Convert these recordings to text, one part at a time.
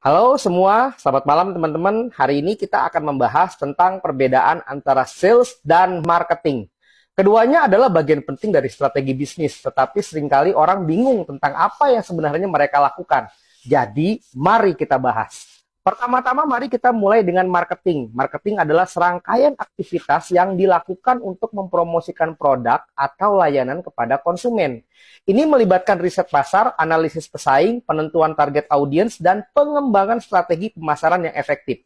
Halo semua, selamat malam teman-teman. Hari ini kita akan membahas tentang perbedaan antara sales dan marketing. Keduanya adalah bagian penting dari strategi bisnis, tetapi seringkali orang bingung tentang apa yang sebenarnya mereka lakukan. Jadi, mari kita bahas. Pertama-tama mari kita mulai dengan marketing. Marketing adalah serangkaian aktivitas yang dilakukan untuk mempromosikan produk atau layanan kepada konsumen. Ini melibatkan riset pasar, analisis pesaing, penentuan target audiens, dan pengembangan strategi pemasaran yang efektif.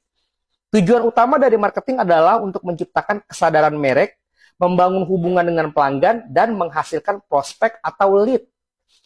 Tujuan utama dari marketing adalah untuk menciptakan kesadaran merek, membangun hubungan dengan pelanggan, dan menghasilkan prospek atau lead.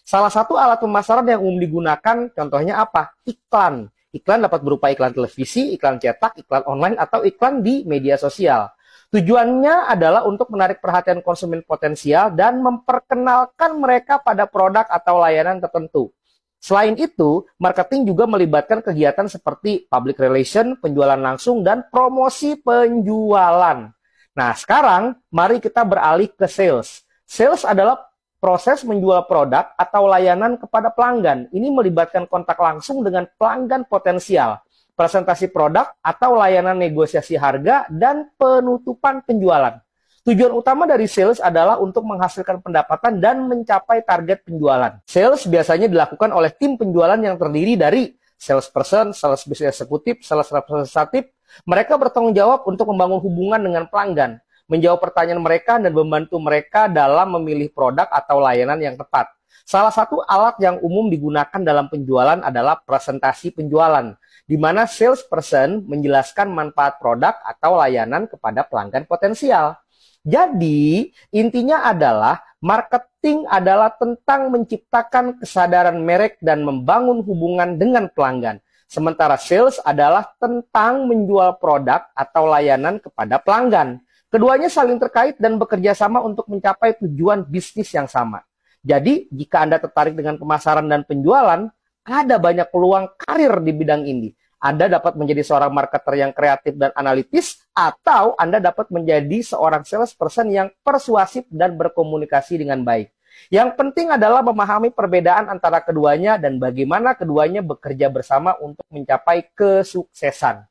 Salah satu alat pemasaran yang umum digunakan, contohnya apa? Iklan. Iklan dapat berupa iklan televisi, iklan cetak, iklan online, atau iklan di media sosial. Tujuannya adalah untuk menarik perhatian konsumen potensial dan memperkenalkan mereka pada produk atau layanan tertentu. Selain itu, marketing juga melibatkan kegiatan seperti public relation, penjualan langsung, dan promosi penjualan. Nah, sekarang mari kita beralih ke sales. Sales adalah proses menjual produk atau layanan kepada pelanggan. Ini melibatkan kontak langsung dengan pelanggan potensial, presentasi produk atau layanan negosiasi harga, dan penutupan penjualan. Tujuan utama dari sales adalah untuk menghasilkan pendapatan dan mencapai target penjualan. Sales biasanya dilakukan oleh tim penjualan yang terdiri dari salesperson, sales business executive, sales representative. Mereka bertanggung jawab untuk membangun hubungan dengan pelanggan menjawab pertanyaan mereka dan membantu mereka dalam memilih produk atau layanan yang tepat. Salah satu alat yang umum digunakan dalam penjualan adalah presentasi penjualan, di mana salesperson menjelaskan manfaat produk atau layanan kepada pelanggan potensial. Jadi, intinya adalah marketing adalah tentang menciptakan kesadaran merek dan membangun hubungan dengan pelanggan. Sementara sales adalah tentang menjual produk atau layanan kepada pelanggan. Keduanya saling terkait dan bekerja sama untuk mencapai tujuan bisnis yang sama. Jadi, jika Anda tertarik dengan pemasaran dan penjualan, ada banyak peluang karir di bidang ini. Anda dapat menjadi seorang marketer yang kreatif dan analitis, atau Anda dapat menjadi seorang salesperson yang persuasif dan berkomunikasi dengan baik. Yang penting adalah memahami perbedaan antara keduanya dan bagaimana keduanya bekerja bersama untuk mencapai kesuksesan.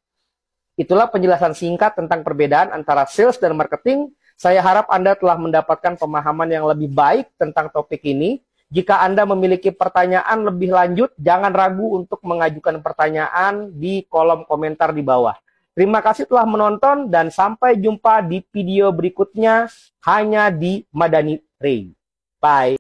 Itulah penjelasan singkat tentang perbedaan antara sales dan marketing. Saya harap Anda telah mendapatkan pemahaman yang lebih baik tentang topik ini. Jika Anda memiliki pertanyaan lebih lanjut, jangan ragu untuk mengajukan pertanyaan di kolom komentar di bawah. Terima kasih telah menonton dan sampai jumpa di video berikutnya hanya di Madani Ray. Bye.